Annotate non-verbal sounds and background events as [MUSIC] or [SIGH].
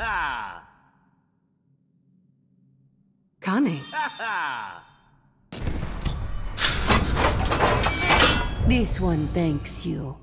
[LAUGHS] Cunning. [LAUGHS] this one thanks you.